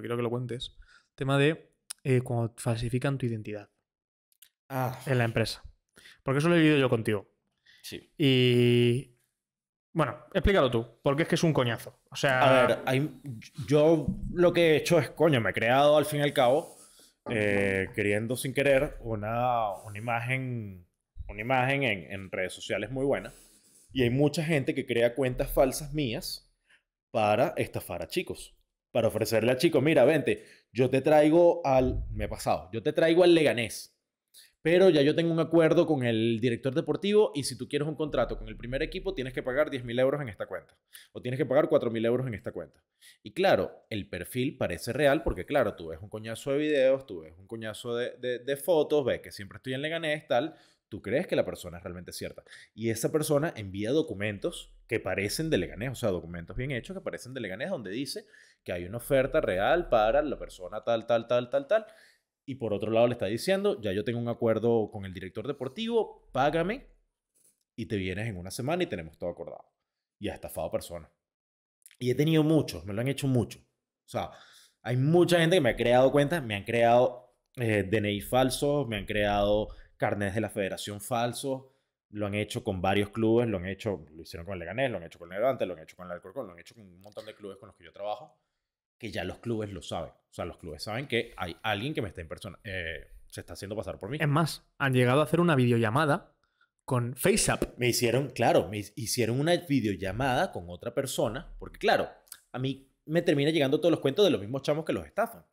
quiero que lo cuentes. Tema de eh, cuando falsifican tu identidad ah. en la empresa. Porque eso lo he vivido yo contigo. Sí. Y. Bueno, explícalo tú, porque es que es un coñazo. O sea. A ver, yo lo que he hecho es, coño, me he creado al fin y al cabo, eh, queriendo sin querer, una, imagen, una imagen en redes sociales muy buena. Y hay mucha gente que crea cuentas falsas mías para estafar a chicos para ofrecerle a chico, mira, vente, yo te traigo al, me he pasado, yo te traigo al Leganés, pero ya yo tengo un acuerdo con el director deportivo y si tú quieres un contrato con el primer equipo, tienes que pagar 10.000 euros en esta cuenta o tienes que pagar 4.000 euros en esta cuenta. Y claro, el perfil parece real porque claro, tú ves un coñazo de videos, tú ves un coñazo de, de fotos, ves que siempre estoy en Leganés, tal, tú crees que la persona es realmente cierta. Y esa persona envía documentos que parecen de o sea, documentos bien hechos que parecen de Leganés, donde dice que hay una oferta real para la persona tal, tal, tal, tal, tal. Y por otro lado le está diciendo, ya yo tengo un acuerdo con el director deportivo, págame y te vienes en una semana y tenemos todo acordado. Y ha estafado a personas. Y he tenido muchos, me lo han hecho mucho. O sea, hay mucha gente que me ha creado cuentas, me han creado eh, DNI falsos, me han creado carnés de la federación falsos. Lo han hecho con varios clubes, lo han hecho, lo hicieron con el Leganés, lo han hecho con el Levante, lo han hecho con el Alcorcón, lo han hecho con un montón de clubes con los que yo trabajo, que ya los clubes lo saben. O sea, los clubes saben que hay alguien que me está en persona, eh, se está haciendo pasar por mí. Es más, han llegado a hacer una videollamada con FaceApp. Me hicieron, claro, me hicieron una videollamada con otra persona, porque claro, a mí me termina llegando todos los cuentos de los mismos chamos que los estafan.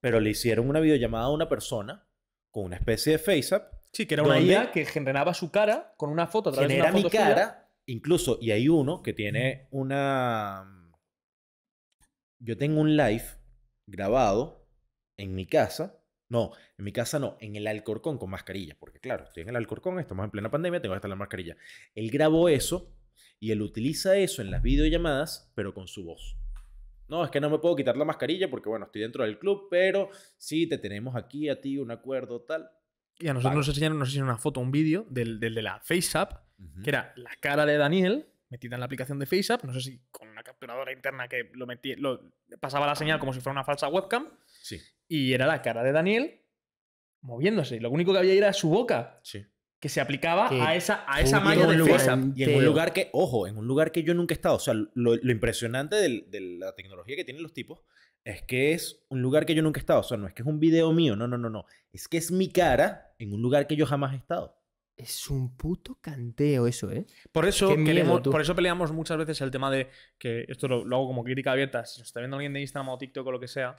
Pero le hicieron una videollamada a una persona con una especie de FaceApp Sí, que era una IA que generaba su cara con una foto a genera mi cara, incluso, y hay uno que tiene una... Mm, yo tengo un live grabado en mi casa. No, en mi casa no, en el Alcorcón con mascarilla, porque claro, estoy en el Alcorcón, estamos en plena pandemia, tengo que estar en la mascarilla. Él grabó eso y él utiliza eso en las videollamadas, pero con su voz. No, es que no me puedo quitar la mascarilla porque, bueno, estoy dentro del club, pero sí te tenemos aquí a ti un acuerdo tal. Y a nosotros nos enseñaron, no sé si era una foto, un vídeo del, de la FaceApp, que era la cara de Daniel metida en la aplicación de FaceApp, no sé si con una capturadora interna que lo, metí, lo pasaba la señal ah. como si fuera una falsa webcam. Sí. Y era la cara de Daniel moviéndose. Lo único que había era su boca. Que se aplicaba a esa, a esa malla de FaceApp. Y en un lugar que, ojo, en un lugar que yo nunca he estado. O sea, lo, impresionante del, de la tecnología que tienen los tipos es que es un lugar que yo nunca he estado. O sea, no es que es un video mío, no, no, no, no. Es que es mi cara en un lugar que yo jamás he estado. Es un puto canteo eso, ¿eh? Por eso, por eso peleamos muchas veces el tema de que esto lo, lo hago como crítica abierta. Si nos está viendo alguien de Instagram o TikTok o lo que sea,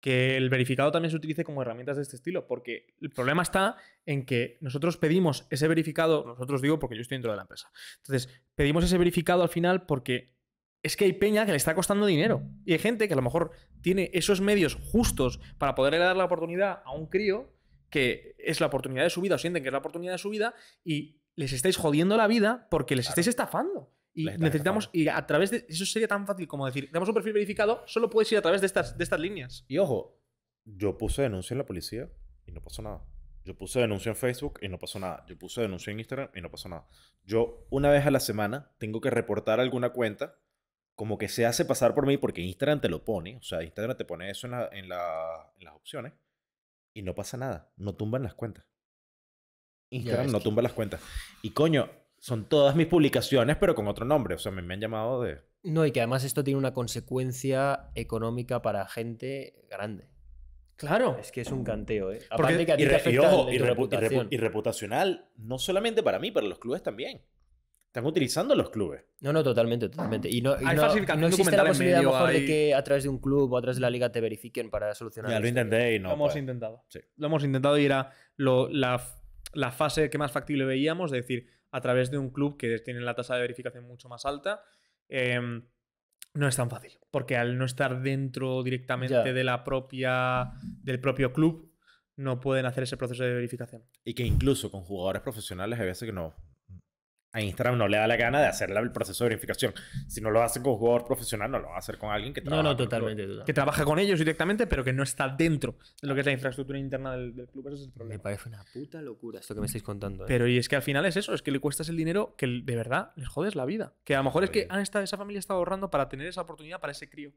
que el verificado también se utilice como herramientas de este estilo, porque el problema está en que nosotros pedimos ese verificado, nosotros digo porque yo estoy dentro de la empresa, entonces pedimos ese verificado al final porque es que hay peña que le está costando dinero. Y hay gente que a lo mejor tiene esos medios justos para poderle dar la oportunidad a un crío que es la oportunidad de su vida o sienten que es la oportunidad de su vida y les estáis jodiendo la vida porque les estáis estafando. Y necesitamos, y a través de. Eso sería tan fácil como decir, damos un perfil verificado, solo puedes ir a través de estas, de estas líneas. Y ojo, yo puse denuncia en la policía y no pasó nada. Yo puse denuncia en Facebook y no pasó nada. Yo puse denuncia en Instagram y no pasó nada. Yo una vez a la semana tengo que reportar alguna cuenta como que se hace pasar por mí porque Instagram te lo pone, o sea, Instagram te pone eso en, las opciones y no pasa nada, no tumban las cuentas. Instagram no tumba tumba las cuentas. Y coño, son todas mis publicaciones, pero con otro nombre, o sea, me, han llamado de... No, y que además esto tiene una consecuencia económica para gente grande. Claro. Es que es un canteo, ¿eh? Aparte que y, y, reputacional, no solamente para mí, para los clubes también están utilizando los clubes. No, no, totalmente, totalmente. Y no, la de que a través de un club o a través de la liga te verifiquen para solucionar Ya, lo intenté y no. Lo hemos pues, intentado. Lo hemos intentado y era la, fase que más factible veíamos, es decir, a través de un club que tiene la tasa de verificación mucho más alta, em, no es tan fácil. Porque al no estar dentro directamente de la propia, del propio club, no pueden hacer ese proceso de verificación. Y que incluso con jugadores profesionales hay veces que no, a Instagram no le da la gana de hacer el proceso de verificación. Si no lo hace con un jugador profesional, no lo va a hacer con alguien que trabaja, no, totalmente, con, Que trabaja con ellos directamente, pero que no está dentro de lo que es la infraestructura interna del, club. Eso es el problema. Me parece una puta locura esto que me estáis contando. ¿eh? Pero y es que al final es eso, es que le cuestas el dinero que de verdad le jodes la vida. Que a lo mejor es que han estado, esa familia ha estado ahorrando para tener esa oportunidad para ese crío.